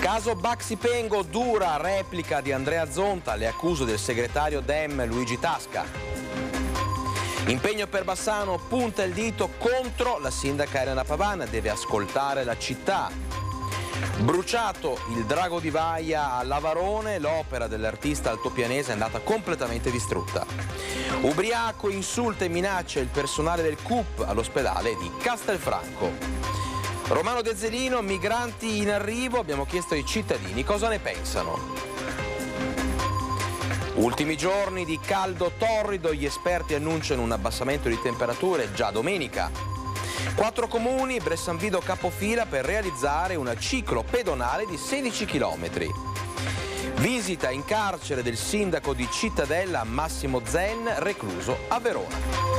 Caso Baxi Pengo, dura replica di Andrea Zonta, alle accuse del segretario Dem Luigi Tasca. Impegno per Bassano, punta il dito contro la sindaca Elena Pavana, deve ascoltare la città. Bruciato il drago di Vaia a Lavarone, l'opera dell'artista altopianese è andata completamente distrutta. Ubriaco insulta e minaccia il personale del CUP all'ospedale di Castelfranco. Romano De Zelino, migranti in arrivo, abbiamo chiesto ai cittadini cosa ne pensano. Ultimi giorni di caldo torrido, gli esperti annunciano un abbassamento di temperature già domenica. Quattro comuni, Bressanvido capofila per realizzare una ciclo pedonale di 16 km. Visita in carcere del sindaco di Cittadella Massimo Zen, recluso a Verona.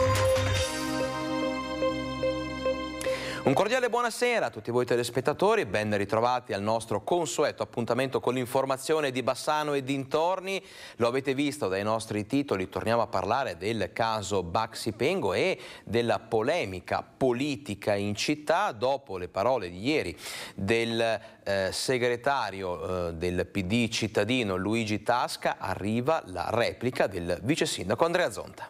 Un cordiale buonasera a tutti voi telespettatori, ben ritrovati al nostro consueto appuntamento con l'informazione di Bassano e dintorni. Lo avete visto dai nostri titoli, torniamo a parlare del caso Baxi Pengo e della polemica politica in città dopo le parole di ieri del eh, segretario eh, del PD cittadino Luigi Tasca arriva la replica del vice sindaco Andrea Zonta.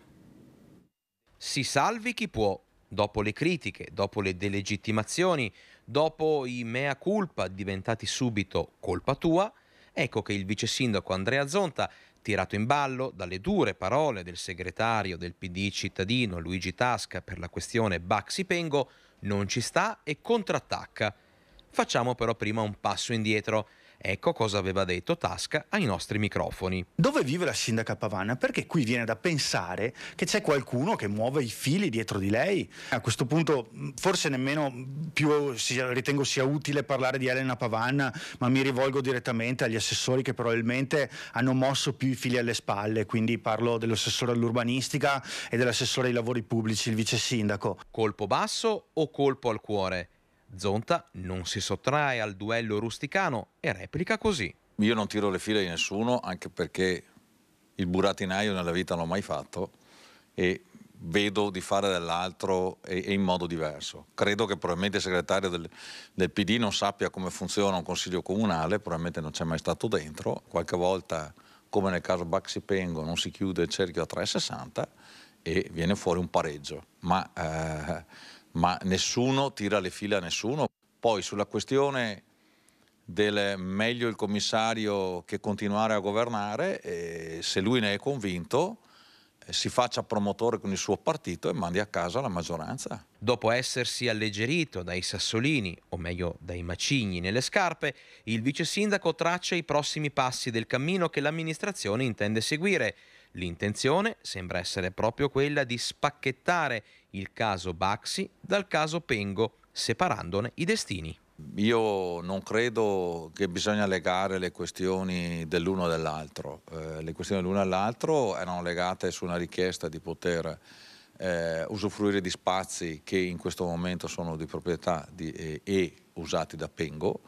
Si salvi chi può, dopo le critiche, dopo le delegittimazioni, dopo i mea culpa diventati subito colpa tua, ecco che il vice sindaco Andrea Zonta, tirato in ballo dalle dure parole del segretario del PD cittadino Luigi Tasca per la questione Baxi Pengo, non ci sta e contrattacca. Facciamo però prima un passo indietro Ecco cosa aveva detto Tasca ai nostri microfoni. Dove vive la sindaca Pavanna? Perché qui viene da pensare che c'è qualcuno che muove i fili dietro di lei. A questo punto mm, forse nemmeno più ritengo sia utile parlare di Elena Pavanna, ma mi rivolgo direttamente agli assessori che probabilmente hanno mosso più i fili alle spalle, quindi parlo dell'assessore all'urbanistica e dell'assessore ai lavori pubblici, il vice sindaco. Colpo basso o colpo al cuore? Zonta non si sottrae al duello rusticano e replica così. Io non tiro le file di nessuno anche perché il buratinaio nella vita non l'ho mai fatto e vedo di fare dell'altro e, e, in modo diverso. Credo che probabilmente il segretario del, del, PD non sappia come funziona un consiglio comunale, probabilmente non c'è mai stato dentro, qualche volta come nel caso Baxi Pengo non si chiude il cerchio a 360 e viene fuori un pareggio. Ma eh, ma nessuno tira le fila a nessuno. Poi sulla questione del meglio il commissario che continuare a governare, eh, se lui ne è convinto, eh, si faccia promotore con il suo partito e mandi a casa la maggioranza. Dopo essersi alleggerito dai sassolini, o meglio dai macigni nelle scarpe, il vice sindaco traccia i prossimi passi del cammino che l'amministrazione intende seguire L'intenzione sembra essere proprio quella di spacchettare il caso Baxi dal caso Pengo, separandone i destini. Io non credo che bisogna legare le questioni dell'uno dall'altro. Eh, le questioni dell'uno all'altro erano legate su una richiesta di poter eh, usufruire di spazi che in questo momento sono di proprietà di, e, eh, e usati da Pengo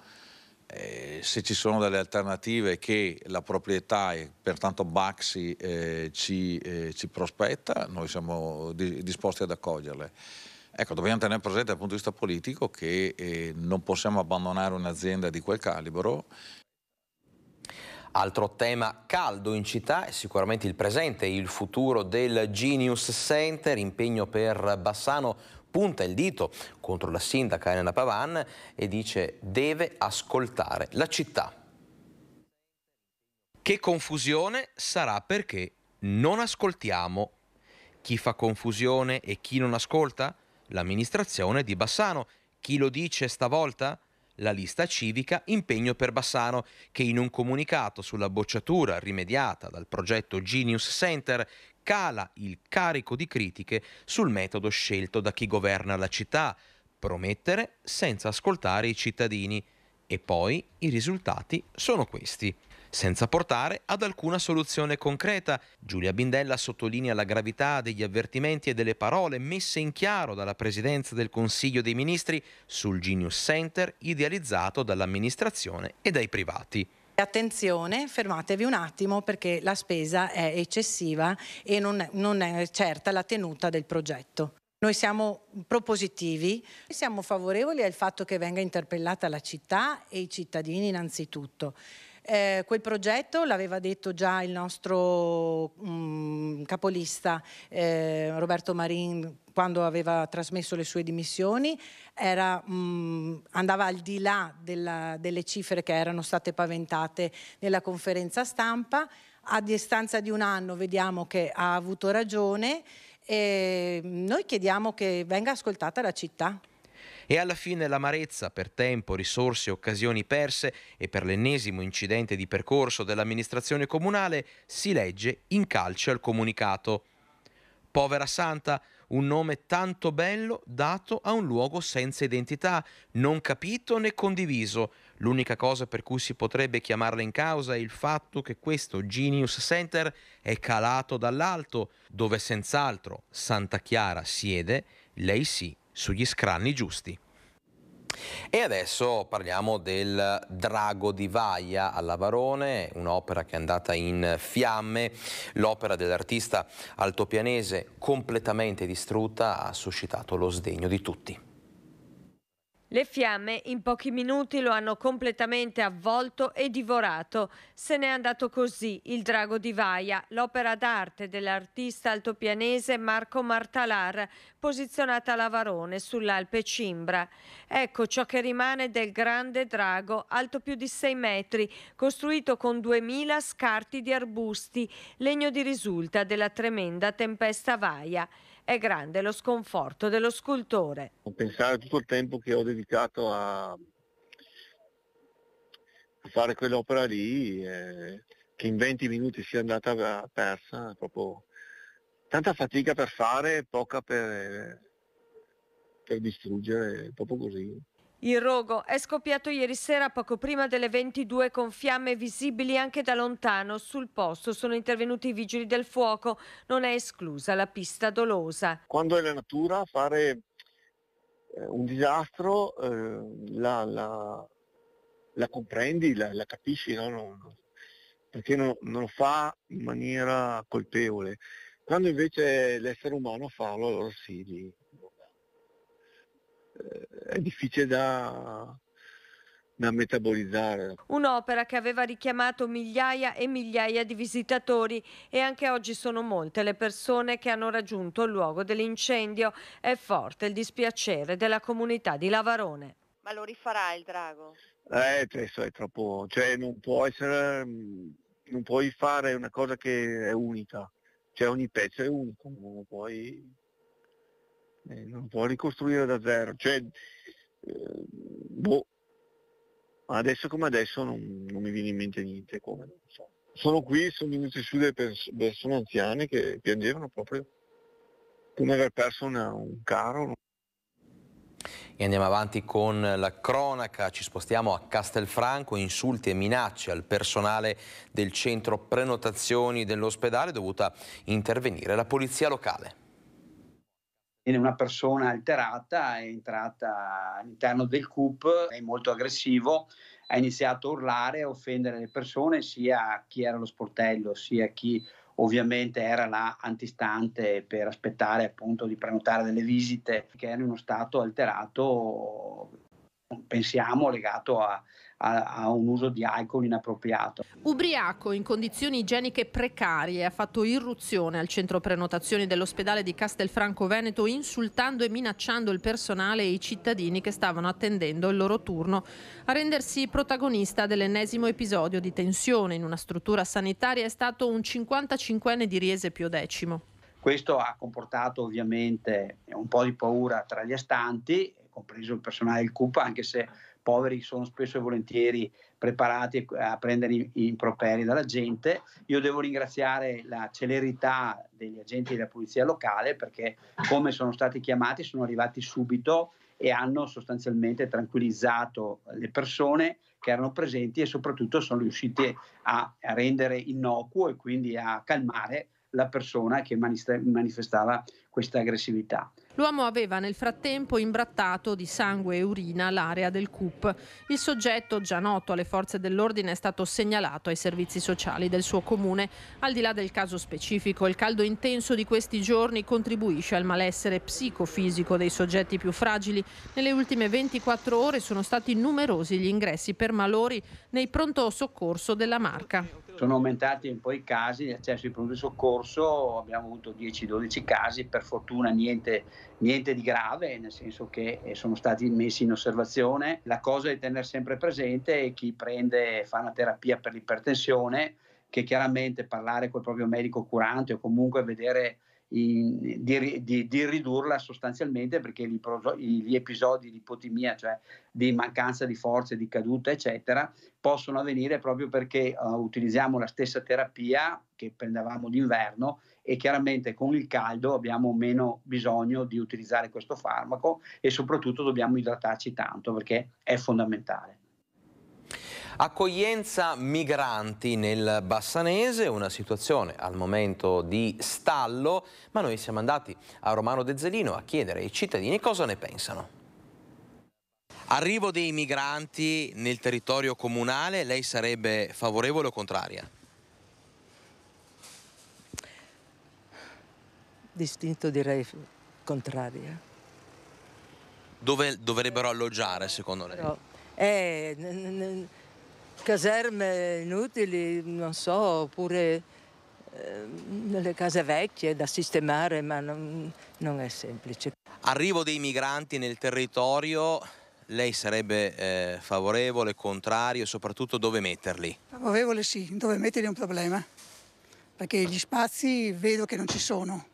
eh, se ci sono delle alternative che la proprietà e pertanto Baxi eh, ci, eh, ci, prospetta, noi siamo di, disposti ad accoglierle. Ecco, dobbiamo tenere presente dal punto di vista politico che eh, non possiamo abbandonare un'azienda di quel calibro Altro tema caldo in città è sicuramente il presente e il futuro del Genius Center, impegno per Bassano, punta il dito contro la sindaca Elena Pavan e dice deve ascoltare la città. Che confusione sarà perché non ascoltiamo. Chi fa confusione e chi non ascolta? L'amministrazione di Bassano. Chi lo dice stavolta? la lista civica Impegno per Bassano, che in un comunicato sulla bocciatura rimediata dal progetto Genius Center cala il carico di critiche sul metodo scelto da chi governa la città, promettere senza ascoltare i cittadini. E poi i risultati sono questi senza portare ad alcuna soluzione concreta. Giulia Bindella sottolinea la gravità degli avvertimenti e delle parole messe in chiaro dalla Presidenza del Consiglio dei Ministri sul Genius Center idealizzato dall'amministrazione e dai privati. Attenzione, fermatevi un attimo perché la spesa è eccessiva e non, non è certa la tenuta del progetto. Noi siamo propositivi, siamo favorevoli al fatto che venga interpellata la città e i cittadini innanzitutto. Eh, quel progetto l'aveva detto già il nostro mh, mm, capolista eh, Roberto Marin quando aveva trasmesso le sue dimissioni, era, mh, mm, andava al di là della, delle cifre che erano state paventate nella conferenza stampa. A distanza di un anno vediamo che ha avuto ragione e noi chiediamo che venga ascoltata la città e alla fine l'amarezza per tempo, risorse e occasioni perse e per l'ennesimo incidente di percorso dell'amministrazione comunale si legge in calce al comunicato. Povera santa, un nome tanto bello dato a un luogo senza identità, non capito né condiviso. L'unica cosa per cui si potrebbe chiamarla in causa è il fatto che questo Genius Center è calato dall'alto, dove senz'altro Santa Chiara siede, lei sì sugli scranni giusti. E adesso parliamo del Drago di Vaia alla Barone, un'opera che è andata in fiamme, l'opera dell'artista altopianese completamente distrutta ha suscitato lo sdegno di tutti. Le fiamme in pochi minuti lo hanno completamente avvolto e divorato. Se n'è andato così il Drago di Vaia, l'opera d'arte dell'artista altopianese Marco Martalar, posizionata a Lavarone sull'Alpe Cimbra. Ecco ciò che rimane del grande drago, alto più di 6 metri, costruito con 2000 scarti di arbusti, legno di risulta della tremenda tempesta Vaia. È grande lo sconforto dello scultore. Pensare tutto il tempo che ho dedicato a, a fare quell'opera lì, eh, che in 20 minuti sia andata persa, proprio tanta fatica per fare, poca per, per distruggere, proprio così. Il rogo è scoppiato ieri sera poco prima delle 22 con fiamme visibili anche da lontano. Sul posto sono intervenuti i vigili del fuoco, non è esclusa la pista dolosa. Quando è la natura fare eh, un disastro eh, la, la, la, comprendi, la, la capisci, no? non, non, perché non, non lo fa in maniera colpevole. Quando invece l'essere umano fa, allora sì, eh, è difficile da, da metabolizzare. Un'opera che aveva richiamato migliaia e migliaia di visitatori e anche oggi sono molte le persone che hanno raggiunto il luogo dell'incendio. È forte il dispiacere della comunità di Lavarone. Ma lo rifarà il drago? Eh, questo è troppo, cioè non può essere, non puoi fare una cosa che è unica, cioè ogni pezzo è unico, non puoi eh, non può ricostruire da zero. Cioè, eh, boh, adesso come adesso non, non, mi viene in mente niente. Come, non so. Sono qui, sono venuti su delle pers- persone anziane che piangevano proprio come aver perso una, un caro. E andiamo avanti con la cronaca, ci spostiamo a Castelfranco, insulti e minacce al personale del centro prenotazioni dell'ospedale dovuta intervenire la polizia locale. Quindi una persona alterata è entrata all'interno del CUP, è molto aggressivo, ha iniziato a urlare, a offendere le persone, sia chi era lo sportello, sia chi ovviamente era là antistante per aspettare appunto di prenotare delle visite, che era in uno stato alterato, pensiamo, legato a, a, a un uso di alcol inappropriato. Ubriaco in condizioni igieniche precarie ha fatto irruzione al centro prenotazioni dell'ospedale di Castelfranco Veneto insultando e minacciando il personale e i cittadini che stavano attendendo il loro turno a rendersi protagonista dell'ennesimo episodio di tensione in una struttura sanitaria è stato un 55enne di Riese Pio X. Questo ha comportato ovviamente un po' di paura tra gli astanti, compreso il personale del CUPA, anche se poveri sono spesso e volentieri preparati a prendere i improperi dalla gente. Io devo ringraziare la celerità degli agenti della polizia locale perché come sono stati chiamati sono arrivati subito e hanno sostanzialmente tranquillizzato le persone che erano presenti e soprattutto sono riusciti a rendere innocuo e quindi a calmare la persona che manifestava questa aggressività. L'uomo aveva nel frattempo imbrattato di sangue e urina l'area del CUP. Il soggetto, già noto alle forze dell'ordine, è stato segnalato ai servizi sociali del suo comune. Al di là del caso specifico, il caldo intenso di questi giorni contribuisce al malessere psicofisico dei soggetti più fragili. Nelle ultime 24 ore sono stati numerosi gli ingressi per malori nei pronto soccorso della Marca. Sono aumentati un po' i casi di accesso ai pronto soccorso, abbiamo avuto 10-12 casi per fortuna niente, niente, di grave, nel senso che eh, sono stati messi in osservazione. La cosa di tenere sempre presente è chi prende, fa una terapia per l'ipertensione, che chiaramente parlare col proprio medico curante o comunque vedere in, di, di, di, ridurla sostanzialmente perché gli, gli, episodi di ipotimia, cioè di mancanza di forze, di caduta, eccetera, possono avvenire proprio perché uh, utilizziamo la stessa terapia che prendevamo d'inverno e chiaramente con il caldo abbiamo meno bisogno di utilizzare questo farmaco e soprattutto dobbiamo idratarci tanto perché è fondamentale. Accoglienza migranti nel Bassanese, una situazione al momento di stallo, ma noi siamo andati a Romano De Zelino a chiedere ai cittadini cosa ne pensano. Arrivo dei migranti nel territorio comunale, lei sarebbe favorevole o contraria? Distinto direi contraria. Dove dovrebbero alloggiare secondo lei? Però, eh, caserme inutili, non so, oppure ehm, nelle case vecchie da sistemare, ma non, non, è semplice. Arrivo dei migranti nel territorio, lei sarebbe eh, favorevole, contrario, soprattutto dove metterli? Favorevole sì, dove metterli è un problema, perché gli spazi vedo che non ci sono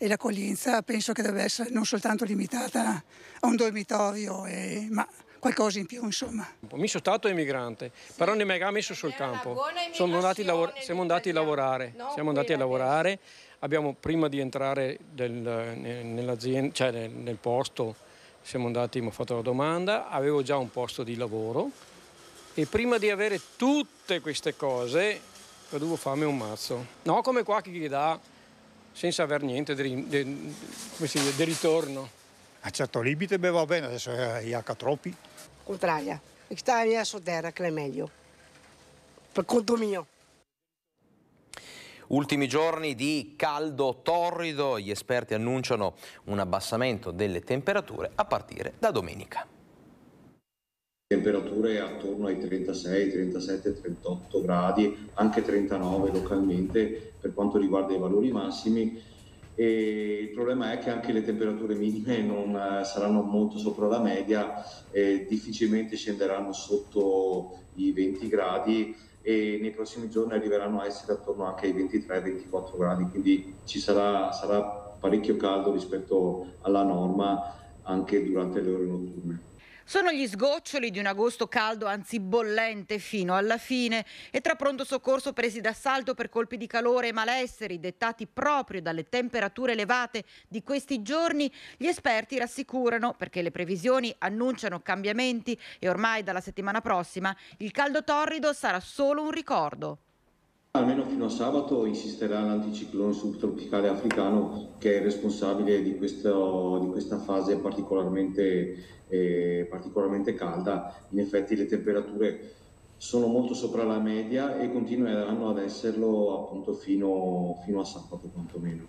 e l'accoglienza penso che debba essere non soltanto limitata a un dormitorio, e, ma qualcosa in più, insomma. Mi sono stato emigrante, sì. però non mi ha messo sul campo. Sono andati siamo andati a lavorare, no, siamo andati a lavorare. Abbiamo, prima di entrare del, nell'azienda, cioè nel, nel posto, siamo andati, mi ho fatto la domanda, avevo già un posto di lavoro e prima di avere tutte queste cose dovevo farmi un mazzo. No, come qua che gli dà senza aver niente di, di, di, di ritorno a certo limite beh, va bene, adesso è IH eh, troppi. Contraria, stare terra che è meglio, per conto mio. Ultimi giorni di caldo torrido, gli esperti annunciano un abbassamento delle temperature a partire da domenica. Temperature attorno ai 36, 37, 38 gradi, anche 39 localmente per quanto riguarda i valori massimi e il problema è che anche le temperature minime non eh, saranno molto sopra la media, eh, difficilmente scenderanno sotto i 20 gradi e nei prossimi giorni arriveranno a essere attorno anche ai 23-24 gradi, quindi ci sarà, sarà parecchio caldo rispetto alla norma anche durante le ore notturne. Sono gli sgoccioli di un agosto caldo, anzi bollente fino alla fine, e tra pronto soccorso presi d'assalto per colpi di calore e malesseri dettati proprio dalle temperature elevate di questi giorni, gli esperti rassicurano perché le previsioni annunciano cambiamenti e ormai dalla settimana prossima il caldo torrido sarà solo un ricordo. Almeno fino a sabato insisterà l'anticiclone subtropicale africano che è responsabile di, questo, di questa fase particolarmente, eh, particolarmente calda. In effetti le temperature sono molto sopra la media e continueranno ad esserlo appunto fino, fino a sabato quantomeno.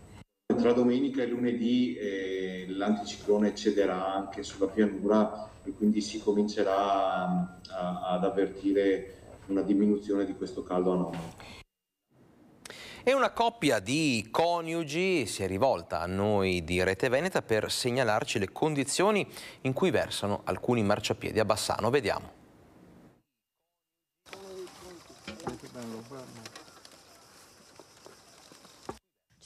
Tra domenica e lunedì eh, l'anticiclone cederà anche sulla pianura e quindi si comincerà mm, a, ad avvertire una diminuzione di questo caldo anomalo. E una coppia di coniugi si è rivolta a noi di Rete Veneta per segnalarci le condizioni in cui versano alcuni marciapiedi a Bassano. Vediamo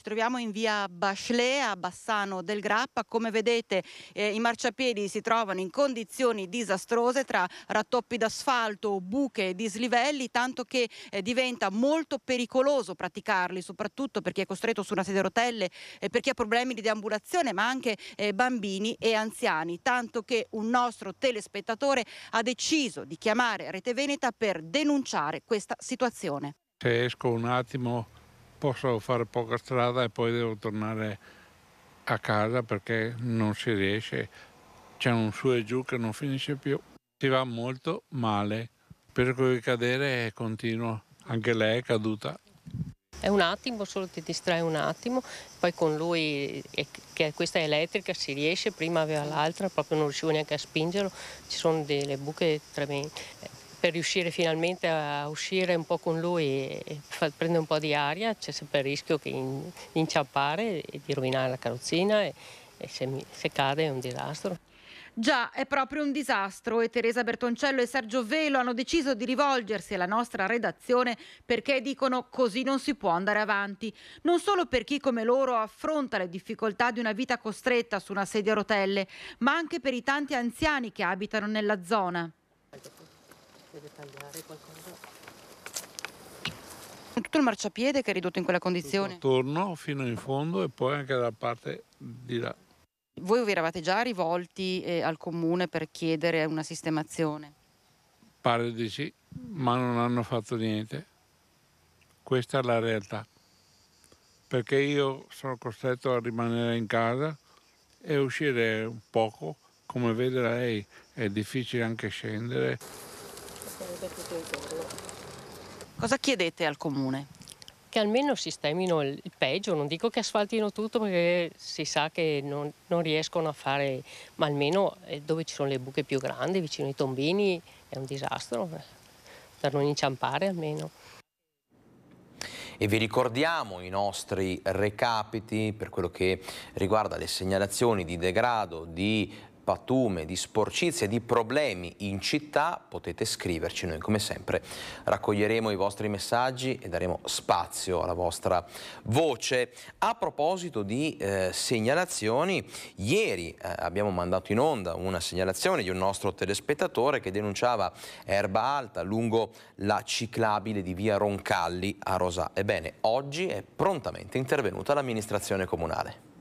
troviamo in via Bachelet a Bassano del Grappa. Come vedete eh, i marciapiedi si trovano in condizioni disastrose tra rattoppi d'asfalto, buche, dislivelli, tanto che eh, diventa molto pericoloso praticarli, soprattutto per chi è costretto su una sedia a rotelle, eh, per chi ha problemi di deambulazione, ma anche eh, bambini e anziani. Tanto che un nostro telespettatore ha deciso di chiamare Rete Veneta per denunciare questa situazione. Se esco un attimo posso fare poca strada e poi devo tornare a casa perché non si riesce, c'è un su e giù che non finisce più, si va molto male, per cui cadere è continuo, anche lei è caduta. È un attimo, solo ti distrae un attimo, poi con lui, che è questa elettrica, si riesce, prima aveva l'altra, proprio non riuscivo neanche a spingerlo, ci sono delle buche tremende per riuscire finalmente a uscire un po' con lui e far prendere un po' di aria, c'è sempre il rischio di inciampare e di rovinare la carrozzina e, e se, se cade è un disastro. Già, è proprio un disastro e Teresa Bertoncello e Sergio Velo hanno deciso di rivolgersi alla nostra redazione perché dicono così non si può andare avanti. Non solo per chi come loro affronta le difficoltà di una vita costretta su una sedia a rotelle, ma anche per i tanti anziani che abitano nella zona deve tagliare qualcosa. Tutto il marciapiede che è ridotto in quella condizione? Tutto attorno fino in fondo e poi anche dalla parte di là. Voi vi eravate già rivolti eh, al comune per chiedere una sistemazione? Pare di sì, ma non hanno fatto niente. Questa è la realtà. Perché io sono costretto a rimanere in casa e uscire un poco, come vede lei, è difficile anche scendere sarebbe tutto intorno. Cosa chiedete al comune? Che almeno sistemino il peggio, non dico che asfaltino tutto perché si sa che non, non riescono a fare, ma almeno eh, dove ci sono le buche più grandi, vicino ai tombini, è un disastro, eh, per non inciampare almeno. E vi ricordiamo i nostri recapiti per quello che riguarda le segnalazioni di degrado, di patume di sporcizie, di problemi in città, potete scriverci. Noi come sempre raccoglieremo i vostri messaggi e daremo spazio alla vostra voce. A proposito di eh, segnalazioni, ieri eh, abbiamo mandato in onda una segnalazione di un nostro telespettatore che denunciava erba alta lungo la ciclabile di via Roncalli a Rosà. Ebbene, oggi è prontamente intervenuta l'amministrazione comunale.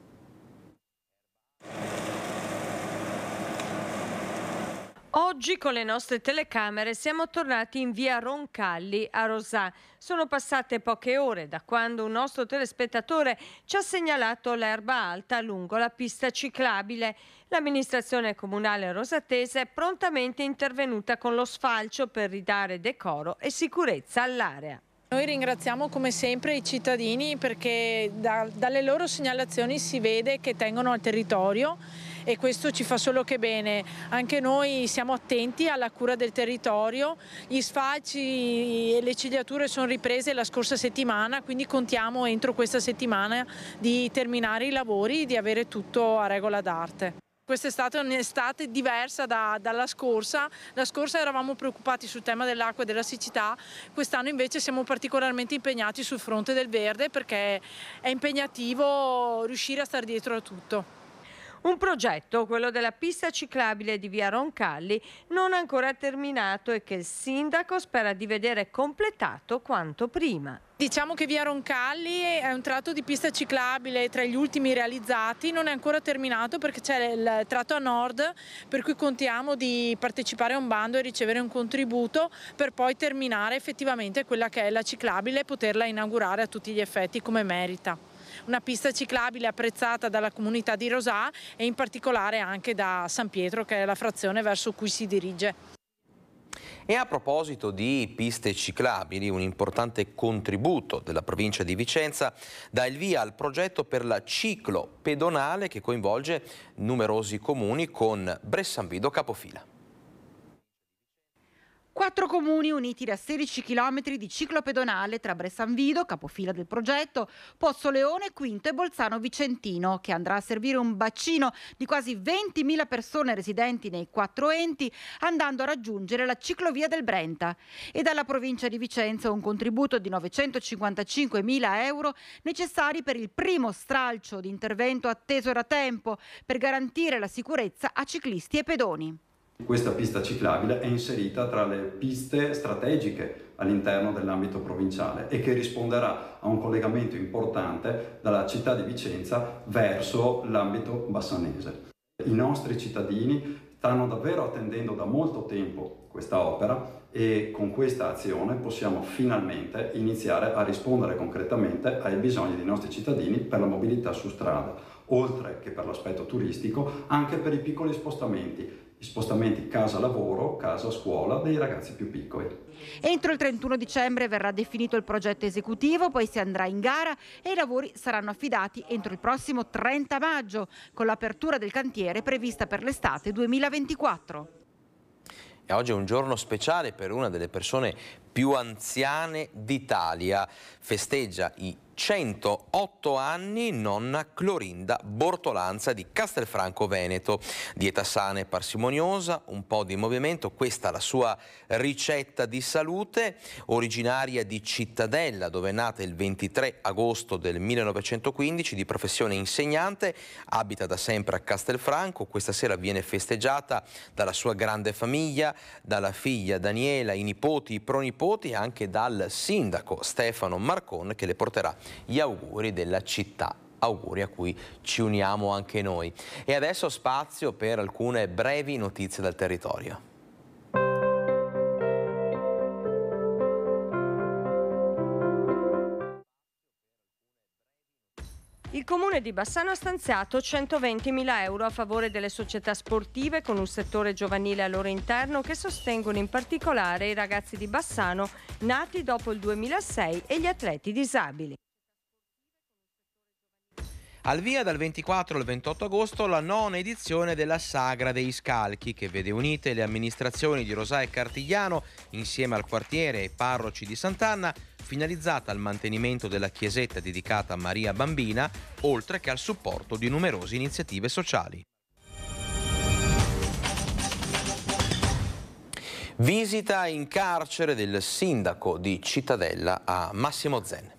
Oggi con le nostre telecamere siamo tornati in via Roncalli a Rosà. Sono passate poche ore da quando un nostro telespettatore ci ha segnalato l'erba alta lungo la pista ciclabile. L'amministrazione comunale rosatese è prontamente intervenuta con lo sfalcio per ridare decoro e sicurezza all'area. Noi ringraziamo come sempre i cittadini perché da, dalle loro segnalazioni si vede che tengono al territorio e questo ci fa solo che bene. Anche noi siamo attenti alla cura del territorio, gli sfalci e le ciliature sono riprese la scorsa settimana, quindi contiamo entro questa settimana di terminare i lavori, e di avere tutto a regola d'arte. Quest'estate è un'estate diversa da, dalla scorsa, la scorsa eravamo preoccupati sul tema dell'acqua e della siccità, quest'anno invece siamo particolarmente impegnati sul fronte del verde perché è impegnativo riuscire a stare dietro a tutto. Un progetto, quello della pista ciclabile di via Roncalli, non ancora terminato e che il sindaco spera di vedere completato quanto prima. Diciamo che via Roncalli è un tratto di pista ciclabile tra gli ultimi realizzati, non è ancora terminato perché c'è il tratto a nord per cui contiamo di partecipare a un bando e ricevere un contributo per poi terminare effettivamente quella che è la ciclabile e poterla inaugurare a tutti gli effetti come merita una pista ciclabile apprezzata dalla comunità di Rosà e in particolare anche da San Pietro che è la frazione verso cui si dirige. E a proposito di piste ciclabili, un importante contributo della provincia di Vicenza dà il via al progetto per la ciclo pedonale che coinvolge numerosi comuni con Bressanvido capofila. Quattro comuni uniti da 16 km di ciclo pedonale tra Bressanvido, capofila del progetto, Pozzo Leone, Quinto e Bolzano Vicentino, che andrà a servire un bacino di quasi 20.000 persone residenti nei quattro enti, andando a raggiungere la ciclovia del Brenta. E dalla provincia di Vicenza un contributo di 955.000 euro necessari per il primo stralcio di intervento atteso da tempo per garantire la sicurezza a ciclisti e pedoni. Questa pista ciclabile è inserita tra le piste strategiche all'interno dell'ambito provinciale e che risponderà a un collegamento importante dalla città di Vicenza verso l'ambito bassanese. I nostri cittadini stanno davvero attendendo da molto tempo questa opera e con questa azione possiamo finalmente iniziare a rispondere concretamente ai bisogni dei nostri cittadini per la mobilità su strada, oltre che per l'aspetto turistico, anche per i piccoli spostamenti spostamenti casa-lavoro, casa-scuola dei ragazzi più piccoli. Entro il 31 dicembre verrà definito il progetto esecutivo, poi si andrà in gara e i lavori saranno affidati entro il prossimo 30 maggio, con l'apertura del cantiere prevista per l'estate 2024. E oggi è un giorno speciale per una delle persone più anziane d'Italia. Festeggia i 108 anni nonna Clorinda Bortolanza di Castelfranco Veneto. Dieta sana e parsimoniosa, un po' di movimento, questa la sua ricetta di salute, originaria di Cittadella dove è nata il 23 agosto del 1915, di professione insegnante, abita da sempre a Castelfranco, questa sera viene festeggiata dalla sua grande famiglia, dalla figlia Daniela, i nipoti, i pronipoti, nipoti e anche dal sindaco Stefano Marcon che le porterà gli auguri della città auguri a cui ci uniamo anche noi. E adesso spazio per alcune brevi notizie dal territorio. Il comune di Bassano ha stanziato 120.000 euro a favore delle società sportive con un settore giovanile al loro interno che sostengono in particolare i ragazzi di Bassano nati dopo il 2006 e gli atleti disabili. Al via dal 24 al 28 agosto la nona edizione della Sagra dei Scalchi che vede unite le amministrazioni di Rosà e Cartigliano insieme al quartiere e parroci di Sant'Anna finalizzata al mantenimento della chiesetta dedicata a Maria Bambina, oltre che al supporto di numerose iniziative sociali. Visita in carcere del sindaco di Cittadella a Massimo Zen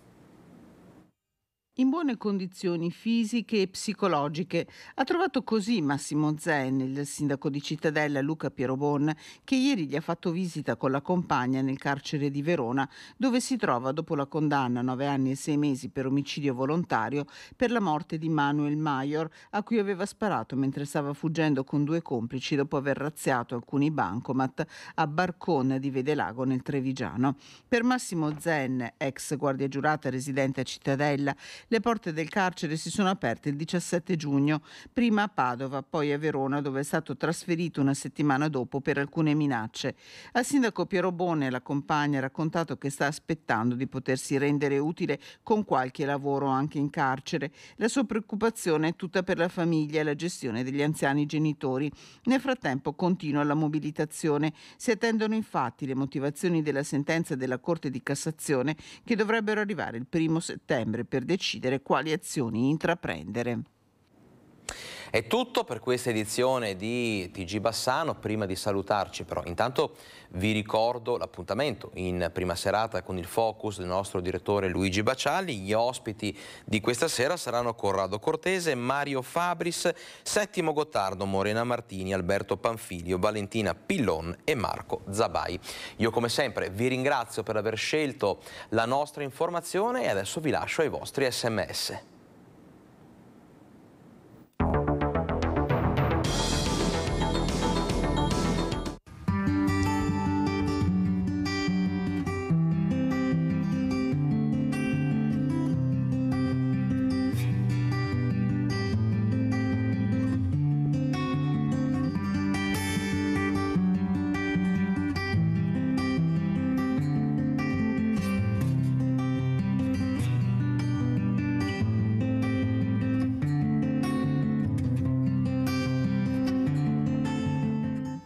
in buone condizioni fisiche e psicologiche. Ha trovato così Massimo Zen, il sindaco di Cittadella Luca Pierobon, che ieri gli ha fatto visita con la compagna nel carcere di Verona, dove si trova dopo la condanna a nove anni e sei mesi per omicidio volontario per la morte di Manuel Maior, a cui aveva sparato mentre stava fuggendo con due complici dopo aver razziato alcuni bancomat a Barcone di Vedelago nel Trevigiano. Per Massimo Zen, ex guardia giurata residente a Cittadella, le porte del carcere si sono aperte il 17 giugno, prima a Padova, poi a Verona, dove è stato trasferito una settimana dopo per alcune minacce. Al sindaco Piero Bone, la compagna, ha raccontato che sta aspettando di potersi rendere utile con qualche lavoro anche in carcere. La sua preoccupazione è tutta per la famiglia e la gestione degli anziani genitori. Nel frattempo continua la mobilitazione. Si attendono infatti le motivazioni della sentenza della Corte di Cassazione che dovrebbero arrivare il primo settembre per decidere decidere quali azioni intraprendere. È tutto per questa edizione di TG Bassano, prima di salutarci però intanto vi ricordo l'appuntamento in prima serata con il focus del nostro direttore Luigi Bacialli, gli ospiti di questa sera saranno Corrado Cortese, Mario Fabris, Settimo Gottardo, Morena Martini, Alberto Panfilio, Valentina Pillon e Marco Zabai. Io come sempre vi ringrazio per aver scelto la nostra informazione e adesso vi lascio ai vostri sms.